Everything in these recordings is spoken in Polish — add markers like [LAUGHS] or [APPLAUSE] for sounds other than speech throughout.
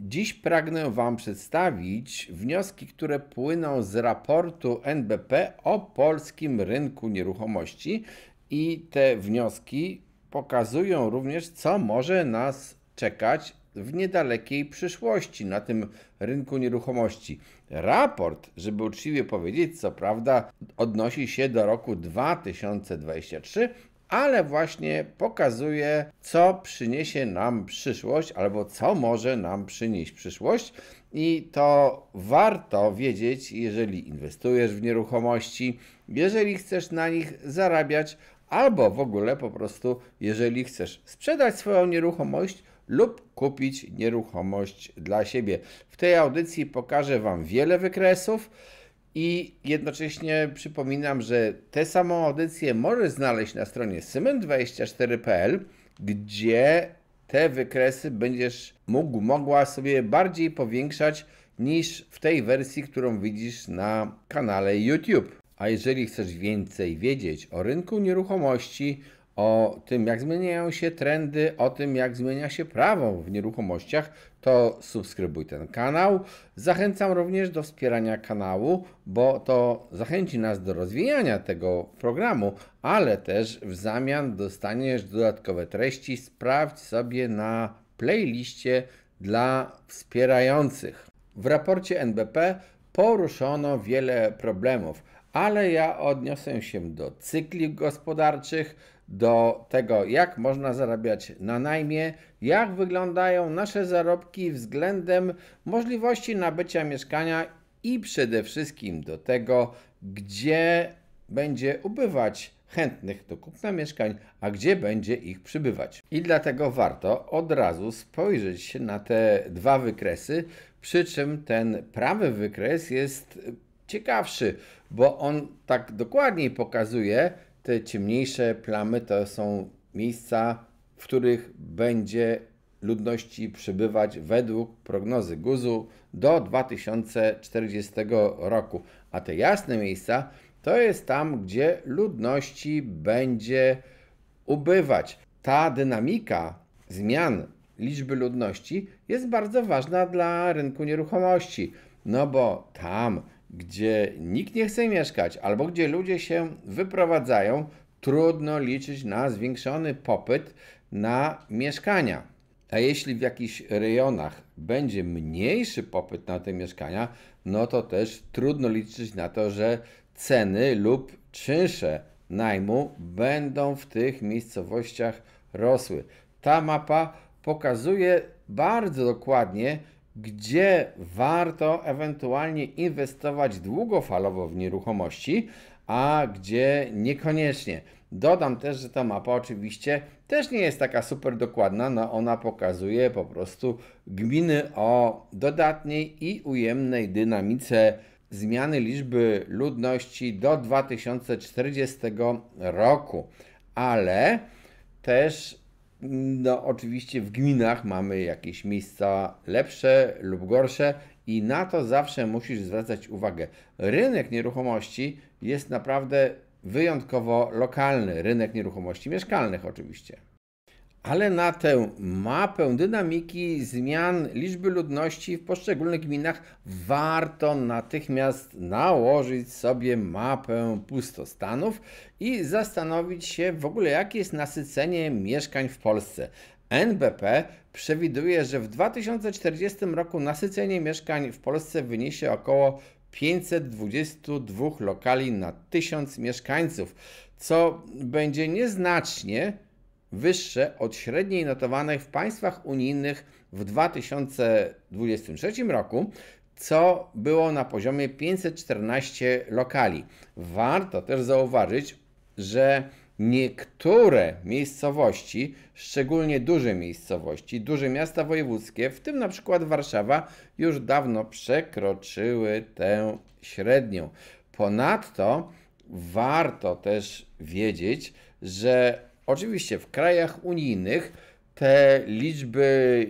Dziś pragnę Wam przedstawić wnioski, które płyną z raportu NBP o polskim rynku nieruchomości i te wnioski pokazują również, co może nas czekać w niedalekiej przyszłości na tym rynku nieruchomości. Raport, żeby uczciwie powiedzieć, co prawda odnosi się do roku 2023, ale właśnie pokazuje, co przyniesie nam przyszłość, albo co może nam przynieść przyszłość. I to warto wiedzieć, jeżeli inwestujesz w nieruchomości, jeżeli chcesz na nich zarabiać, albo w ogóle po prostu, jeżeli chcesz sprzedać swoją nieruchomość lub kupić nieruchomość dla siebie. W tej audycji pokażę Wam wiele wykresów i jednocześnie przypominam, że tę samą audycję możesz znaleźć na stronie cement24.pl, gdzie te wykresy będziesz mógł, mogła sobie bardziej powiększać niż w tej wersji, którą widzisz na kanale YouTube. A jeżeli chcesz więcej wiedzieć o rynku nieruchomości, o tym, jak zmieniają się trendy, o tym, jak zmienia się prawo w nieruchomościach, to subskrybuj ten kanał. Zachęcam również do wspierania kanału, bo to zachęci nas do rozwijania tego programu, ale też w zamian dostaniesz dodatkowe treści. Sprawdź sobie na playliście dla wspierających. W raporcie NBP poruszono wiele problemów, ale ja odniosę się do cykli gospodarczych, do tego, jak można zarabiać na najmie, jak wyglądają nasze zarobki względem możliwości nabycia mieszkania i przede wszystkim do tego, gdzie będzie ubywać chętnych do kupna mieszkań, a gdzie będzie ich przybywać. I dlatego warto od razu spojrzeć na te dwa wykresy, przy czym ten prawy wykres jest ciekawszy, bo on tak dokładniej pokazuje, te ciemniejsze plamy to są miejsca, w których będzie ludności przybywać według prognozy Guz'u do 2040 roku. A te jasne miejsca to jest tam, gdzie ludności będzie ubywać. Ta dynamika zmian liczby ludności jest bardzo ważna dla rynku nieruchomości, no bo tam gdzie nikt nie chce mieszkać albo gdzie ludzie się wyprowadzają, trudno liczyć na zwiększony popyt na mieszkania. A jeśli w jakichś rejonach będzie mniejszy popyt na te mieszkania, no to też trudno liczyć na to, że ceny lub czynsze najmu będą w tych miejscowościach rosły. Ta mapa pokazuje bardzo dokładnie, gdzie warto ewentualnie inwestować długofalowo w nieruchomości, a gdzie niekoniecznie. Dodam też, że ta mapa oczywiście też nie jest taka super dokładna, no ona pokazuje po prostu gminy o dodatniej i ujemnej dynamice zmiany liczby ludności do 2040 roku, ale też no oczywiście w gminach mamy jakieś miejsca lepsze lub gorsze i na to zawsze musisz zwracać uwagę. Rynek nieruchomości jest naprawdę wyjątkowo lokalny, rynek nieruchomości mieszkalnych oczywiście ale na tę mapę dynamiki zmian liczby ludności w poszczególnych gminach warto natychmiast nałożyć sobie mapę pustostanów i zastanowić się w ogóle jakie jest nasycenie mieszkań w Polsce. NBP przewiduje, że w 2040 roku nasycenie mieszkań w Polsce wyniesie około 522 lokali na 1000 mieszkańców, co będzie nieznacznie wyższe od średniej notowanej w państwach unijnych w 2023 roku, co było na poziomie 514 lokali. Warto też zauważyć, że niektóre miejscowości, szczególnie duże miejscowości, duże miasta wojewódzkie, w tym na przykład Warszawa, już dawno przekroczyły tę średnią. Ponadto warto też wiedzieć, że Oczywiście w krajach unijnych te liczby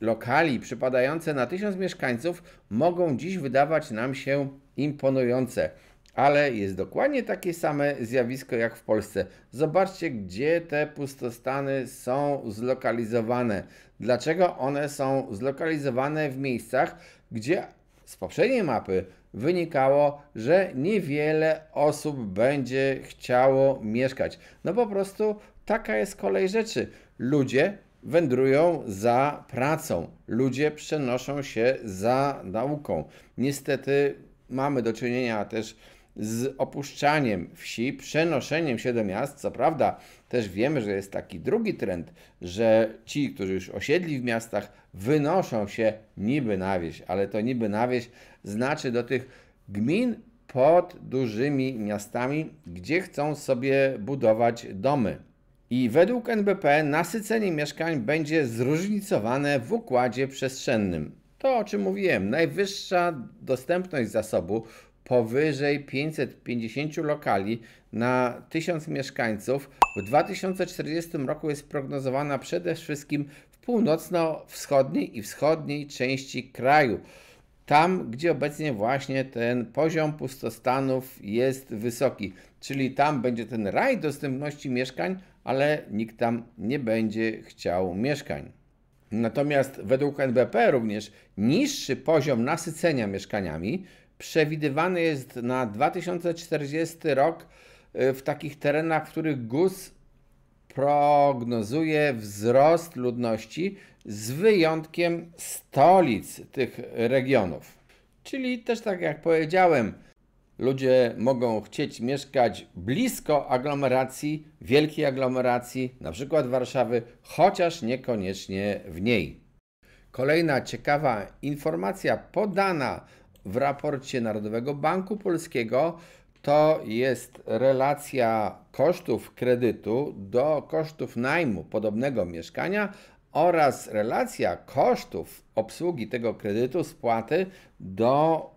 lokali przypadające na tysiąc mieszkańców mogą dziś wydawać nam się imponujące. Ale jest dokładnie takie same zjawisko jak w Polsce. Zobaczcie, gdzie te pustostany są zlokalizowane. Dlaczego one są zlokalizowane w miejscach, gdzie z poprzedniej mapy wynikało, że niewiele osób będzie chciało mieszkać. No po prostu Taka jest kolej rzeczy. Ludzie wędrują za pracą, ludzie przenoszą się za nauką. Niestety mamy do czynienia też z opuszczaniem wsi, przenoszeniem się do miast. Co prawda, też wiemy, że jest taki drugi trend, że ci, którzy już osiedli w miastach, wynoszą się niby na wieś, ale to niby na wieś znaczy do tych gmin pod dużymi miastami, gdzie chcą sobie budować domy i według NBP nasycenie mieszkań będzie zróżnicowane w układzie przestrzennym. To o czym mówiłem, najwyższa dostępność zasobu powyżej 550 lokali na 1000 mieszkańców w 2040 roku jest prognozowana przede wszystkim w północno-wschodniej i wschodniej części kraju. Tam, gdzie obecnie właśnie ten poziom pustostanów jest wysoki, czyli tam będzie ten raj dostępności mieszkań, ale nikt tam nie będzie chciał mieszkań. Natomiast według NBP również niższy poziom nasycenia mieszkaniami przewidywany jest na 2040 rok y, w takich terenach, w których GUS prognozuje wzrost ludności z wyjątkiem stolic tych regionów. Czyli też tak jak powiedziałem, ludzie mogą chcieć mieszkać blisko aglomeracji, wielkiej aglomeracji, na przykład Warszawy, chociaż niekoniecznie w niej. Kolejna ciekawa informacja podana w raporcie Narodowego Banku Polskiego to jest relacja kosztów kredytu do kosztów najmu podobnego mieszkania oraz relacja kosztów obsługi tego kredytu, spłaty do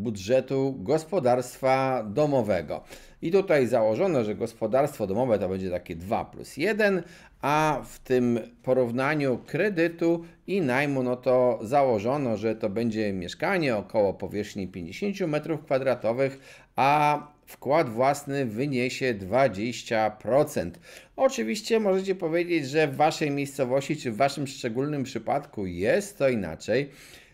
budżetu gospodarstwa domowego. I tutaj założono, że gospodarstwo domowe to będzie takie 2 plus 1, a w tym porównaniu kredytu i najmu, no to założono, że to będzie mieszkanie około powierzchni 50 m2, a wkład własny wyniesie 20%. Oczywiście możecie powiedzieć, że w waszej miejscowości czy w waszym szczególnym przypadku jest to inaczej.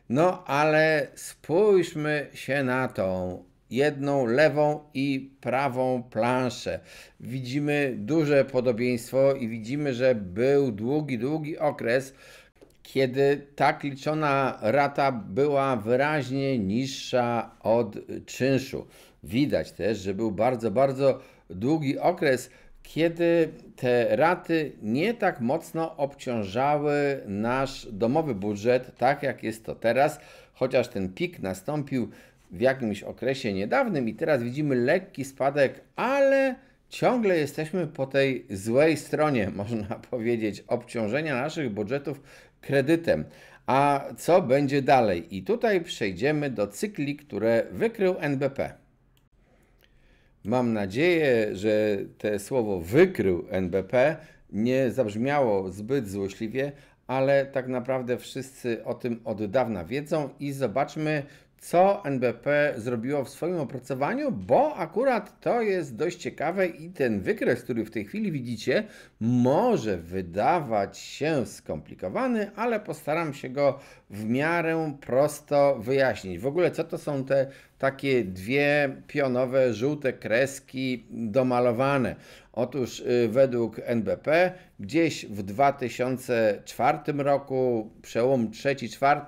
No ale spójrzmy się na tą jedną lewą i prawą planszę. Widzimy duże podobieństwo i widzimy, że był długi, długi okres, kiedy tak liczona rata była wyraźnie niższa od czynszu. Widać też, że był bardzo, bardzo długi okres, kiedy te raty nie tak mocno obciążały nasz domowy budżet, tak jak jest to teraz, chociaż ten pik nastąpił w jakimś okresie niedawnym i teraz widzimy lekki spadek, ale ciągle jesteśmy po tej złej stronie, [LAUGHS] można powiedzieć, obciążenia naszych budżetów kredytem. A co będzie dalej? I tutaj przejdziemy do cykli, które wykrył NBP. Mam nadzieję, że te słowo wykrył NBP nie zabrzmiało zbyt złośliwie, ale tak naprawdę wszyscy o tym od dawna wiedzą i zobaczmy, co NBP zrobiło w swoim opracowaniu, bo akurat to jest dość ciekawe i ten wykres, który w tej chwili widzicie, może wydawać się skomplikowany, ale postaram się go w miarę prosto wyjaśnić. W ogóle co to są te takie dwie pionowe żółte kreski domalowane? Otóż y, według NBP gdzieś w 2004 roku, przełom 3-4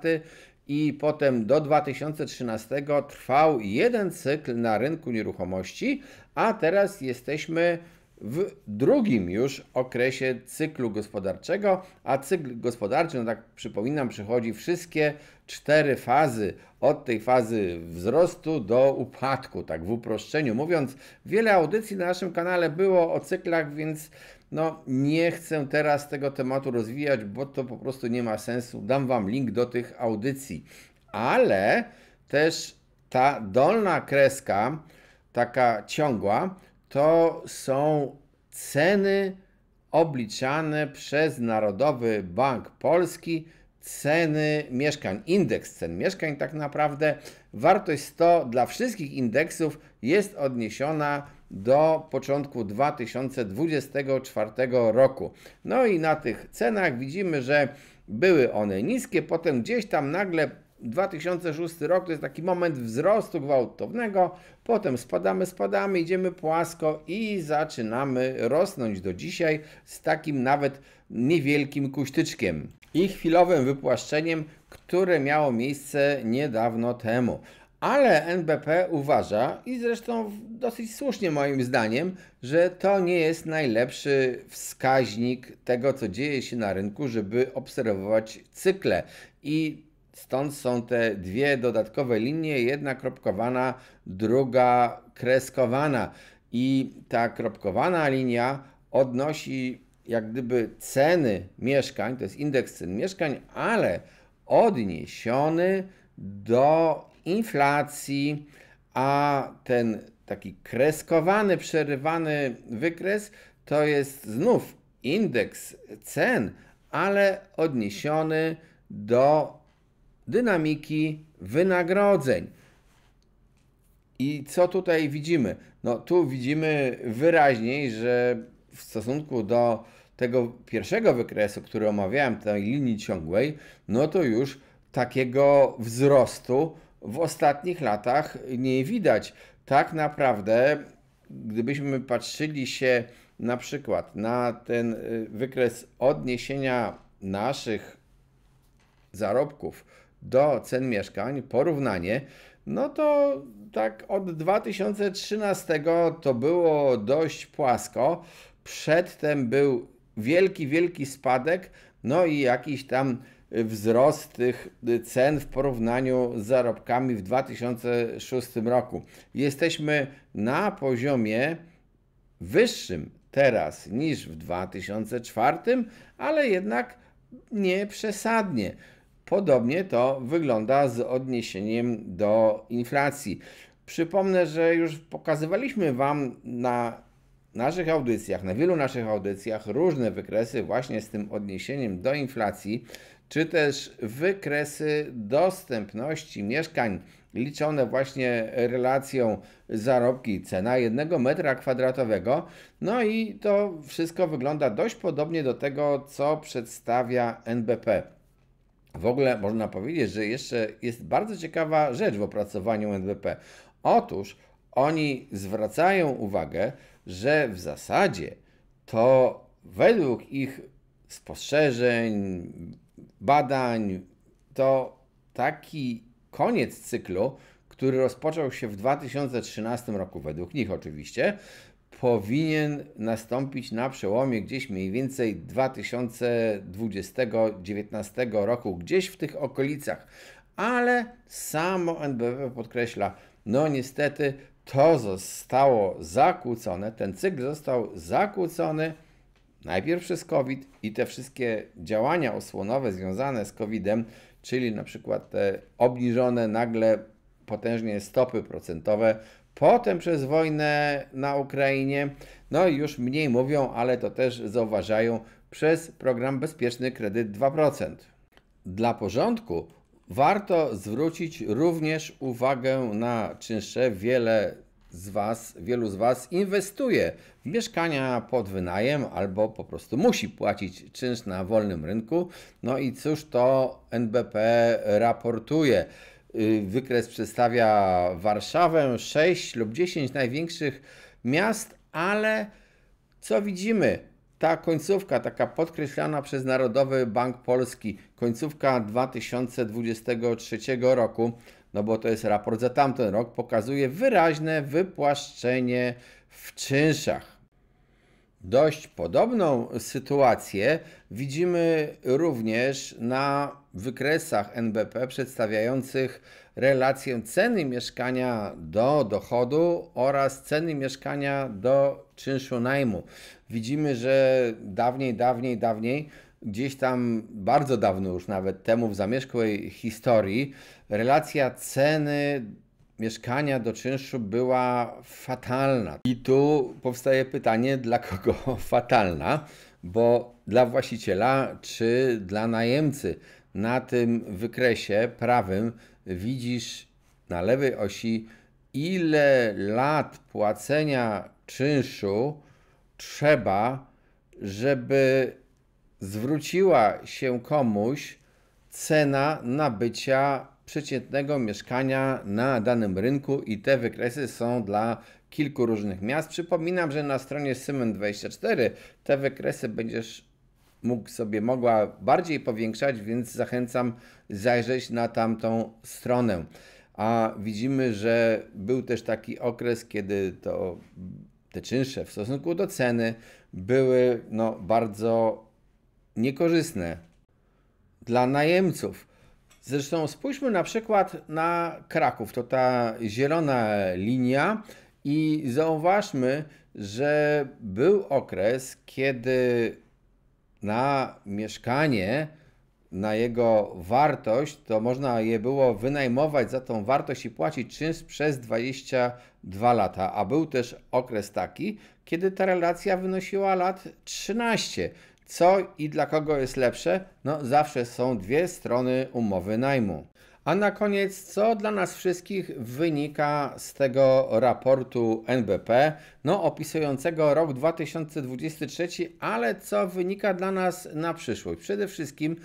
i potem do 2013 trwał jeden cykl na rynku nieruchomości, a teraz jesteśmy w drugim już okresie cyklu gospodarczego, a cykl gospodarczy, no tak przypominam, przychodzi wszystkie cztery fazy, od tej fazy wzrostu do upadku, tak w uproszczeniu mówiąc. Wiele audycji na naszym kanale było o cyklach, więc no, nie chcę teraz tego tematu rozwijać, bo to po prostu nie ma sensu. Dam Wam link do tych audycji, ale też ta dolna kreska, taka ciągła, to są ceny obliczane przez Narodowy Bank Polski ceny mieszkań, indeks cen mieszkań tak naprawdę, wartość 100 dla wszystkich indeksów jest odniesiona do początku 2024 roku. No i na tych cenach widzimy, że były one niskie, potem gdzieś tam nagle 2006 rok to jest taki moment wzrostu gwałtownego, potem spadamy, spadamy, idziemy płasko i zaczynamy rosnąć do dzisiaj z takim nawet niewielkim kuśtyczkiem i chwilowym wypłaszczeniem, które miało miejsce niedawno temu. Ale NBP uważa, i zresztą dosyć słusznie moim zdaniem, że to nie jest najlepszy wskaźnik tego, co dzieje się na rynku, żeby obserwować cykle. I stąd są te dwie dodatkowe linie, jedna kropkowana, druga kreskowana. I ta kropkowana linia odnosi jak gdyby ceny mieszkań, to jest indeks cen mieszkań, ale odniesiony do inflacji, a ten taki kreskowany, przerywany wykres to jest znów indeks cen, ale odniesiony do dynamiki wynagrodzeń. I co tutaj widzimy? No tu widzimy wyraźniej, że w stosunku do tego pierwszego wykresu, który omawiałem, tej linii ciągłej, no to już takiego wzrostu w ostatnich latach nie widać. Tak naprawdę, gdybyśmy patrzyli się na przykład na ten y, wykres odniesienia naszych zarobków do cen mieszkań, porównanie, no to tak od 2013 to było dość płasko. Przedtem był wielki, wielki spadek, no i jakiś tam wzrost tych y, cen w porównaniu z zarobkami w 2006 roku. Jesteśmy na poziomie wyższym teraz niż w 2004, ale jednak nie przesadnie. Podobnie to wygląda z odniesieniem do inflacji. Przypomnę, że już pokazywaliśmy Wam na naszych audycjach, na wielu naszych audycjach różne wykresy właśnie z tym odniesieniem do inflacji czy też wykresy dostępności mieszkań liczone właśnie relacją zarobki cena jednego metra kwadratowego. No i to wszystko wygląda dość podobnie do tego, co przedstawia NBP. W ogóle można powiedzieć, że jeszcze jest bardzo ciekawa rzecz w opracowaniu NBP. Otóż oni zwracają uwagę, że w zasadzie to według ich spostrzeżeń, badań to taki koniec cyklu, który rozpoczął się w 2013 roku, według nich oczywiście, powinien nastąpić na przełomie gdzieś mniej więcej 2020-2019 roku, gdzieś w tych okolicach. Ale samo NBP podkreśla, no niestety to zostało zakłócone, ten cykl został zakłócony Najpierw przez COVID i te wszystkie działania osłonowe związane z COVID-em, czyli na przykład te obniżone nagle potężnie stopy procentowe, potem przez wojnę na Ukrainie, no i już mniej mówią, ale to też zauważają przez program Bezpieczny Kredyt 2%. Dla porządku warto zwrócić również uwagę na czynsze. Wiele z Was, wielu z Was inwestuje w mieszkania pod wynajem albo po prostu musi płacić czynsz na wolnym rynku. No i cóż to NBP raportuje? Y, wykres przedstawia Warszawę, 6 lub 10 największych miast, ale co widzimy? Ta końcówka, taka podkreślana przez Narodowy Bank Polski, końcówka 2023 roku, no bo to jest raport za tamten rok, pokazuje wyraźne wypłaszczenie w czynszach. Dość podobną sytuację widzimy również na wykresach NBP przedstawiających relację ceny mieszkania do dochodu oraz ceny mieszkania do czynszu najmu. Widzimy, że dawniej, dawniej, dawniej gdzieś tam bardzo dawno już nawet temu w zamieszkłej historii relacja ceny mieszkania do czynszu była fatalna. I tu powstaje pytanie, dla kogo [LAUGHS] fatalna? Bo dla właściciela czy dla najemcy? Na tym wykresie prawym widzisz na lewej osi, ile lat płacenia czynszu trzeba, żeby zwróciła się komuś cena nabycia przeciętnego mieszkania na danym rynku i te wykresy są dla kilku różnych miast. Przypominam, że na stronie Symen24 te wykresy będziesz mógł sobie, mogła bardziej powiększać, więc zachęcam zajrzeć na tamtą stronę. A widzimy, że był też taki okres, kiedy to te czynsze w stosunku do ceny były no, bardzo niekorzystne dla najemców. Zresztą spójrzmy na przykład na Kraków, to ta zielona linia i zauważmy, że był okres, kiedy na mieszkanie, na jego wartość, to można je było wynajmować za tą wartość i płacić czynsz przez 22 lata. A był też okres taki, kiedy ta relacja wynosiła lat 13 co i dla kogo jest lepsze? No zawsze są dwie strony umowy najmu. A na koniec, co dla nas wszystkich wynika z tego raportu NBP, no opisującego rok 2023, ale co wynika dla nas na przyszłość? Przede wszystkim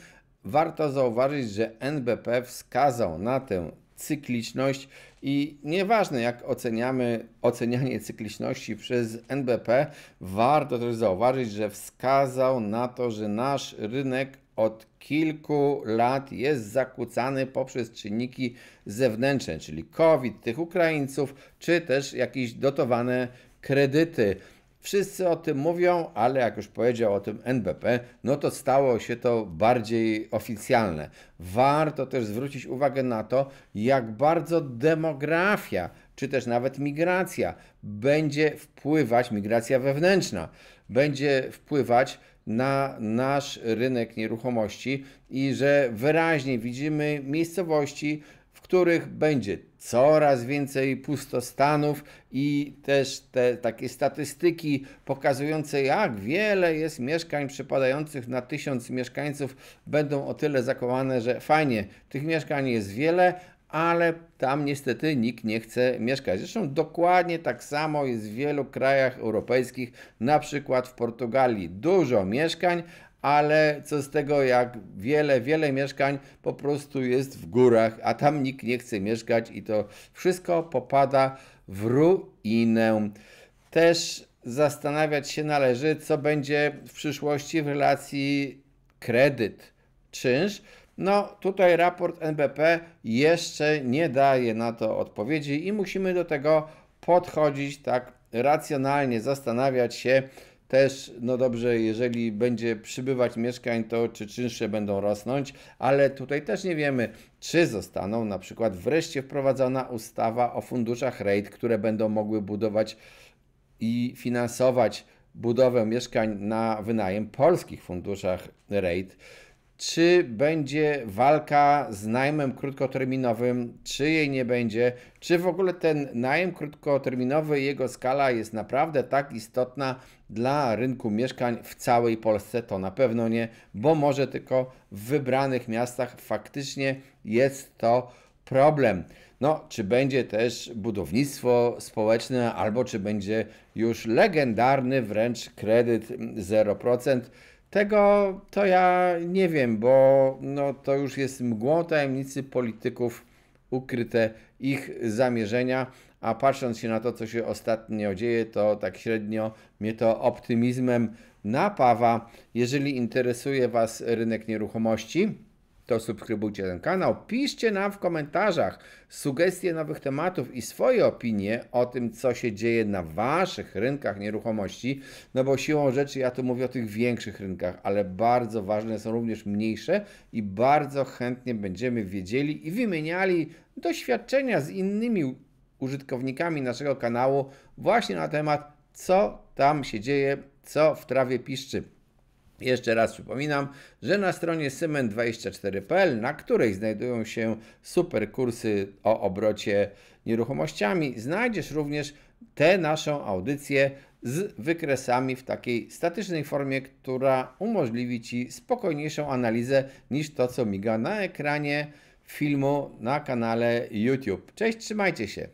warto zauważyć, że NBP wskazał na tę cykliczność i nieważne jak oceniamy ocenianie cykliczności przez NBP, warto też zauważyć, że wskazał na to, że nasz rynek od kilku lat jest zakłócany poprzez czynniki zewnętrzne, czyli COVID tych Ukraińców, czy też jakieś dotowane kredyty. Wszyscy o tym mówią, ale jak już powiedział o tym NBP, no to stało się to bardziej oficjalne. Warto też zwrócić uwagę na to, jak bardzo demografia, czy też nawet migracja będzie wpływać, migracja wewnętrzna, będzie wpływać na nasz rynek nieruchomości i że wyraźnie widzimy miejscowości, których będzie coraz więcej pustostanów i też te takie statystyki pokazujące, jak wiele jest mieszkań przypadających na tysiąc mieszkańców, będą o tyle zakołane, że fajnie, tych mieszkań jest wiele, ale tam niestety nikt nie chce mieszkać. Zresztą dokładnie tak samo jest w wielu krajach europejskich, na przykład w Portugalii. Dużo mieszkań, ale co z tego, jak wiele, wiele mieszkań po prostu jest w górach, a tam nikt nie chce mieszkać i to wszystko popada w ruinę. Też zastanawiać się należy, co będzie w przyszłości w relacji kredyt, czynsz. No tutaj raport NBP jeszcze nie daje na to odpowiedzi i musimy do tego podchodzić tak racjonalnie, zastanawiać się, też, no dobrze, jeżeli będzie przybywać mieszkań, to czy czynsze będą rosnąć, ale tutaj też nie wiemy, czy zostaną na przykład wreszcie wprowadzona ustawa o funduszach REIT, które będą mogły budować i finansować budowę mieszkań na wynajem polskich funduszach REIT czy będzie walka z najmem krótkoterminowym, czy jej nie będzie, czy w ogóle ten najem krótkoterminowy i jego skala jest naprawdę tak istotna dla rynku mieszkań w całej Polsce, to na pewno nie, bo może tylko w wybranych miastach faktycznie jest to problem. No, czy będzie też budownictwo społeczne, albo czy będzie już legendarny wręcz kredyt 0%. Tego to ja nie wiem, bo no, to już jest mgłą tajemnicy polityków ukryte ich zamierzenia, a patrząc się na to, co się ostatnio dzieje, to tak średnio mnie to optymizmem napawa. Jeżeli interesuje Was rynek nieruchomości, to subskrybujcie ten kanał. Piszcie nam w komentarzach sugestie nowych tematów i swoje opinie o tym, co się dzieje na Waszych rynkach nieruchomości. No bo siłą rzeczy ja tu mówię o tych większych rynkach, ale bardzo ważne są również mniejsze i bardzo chętnie będziemy wiedzieli i wymieniali doświadczenia z innymi użytkownikami naszego kanału właśnie na temat, co tam się dzieje, co w trawie piszczy. Jeszcze raz przypominam, że na stronie syment24.pl, na której znajdują się super kursy o obrocie nieruchomościami, znajdziesz również tę naszą audycję z wykresami w takiej statycznej formie, która umożliwi Ci spokojniejszą analizę niż to, co miga na ekranie filmu na kanale YouTube. Cześć, trzymajcie się!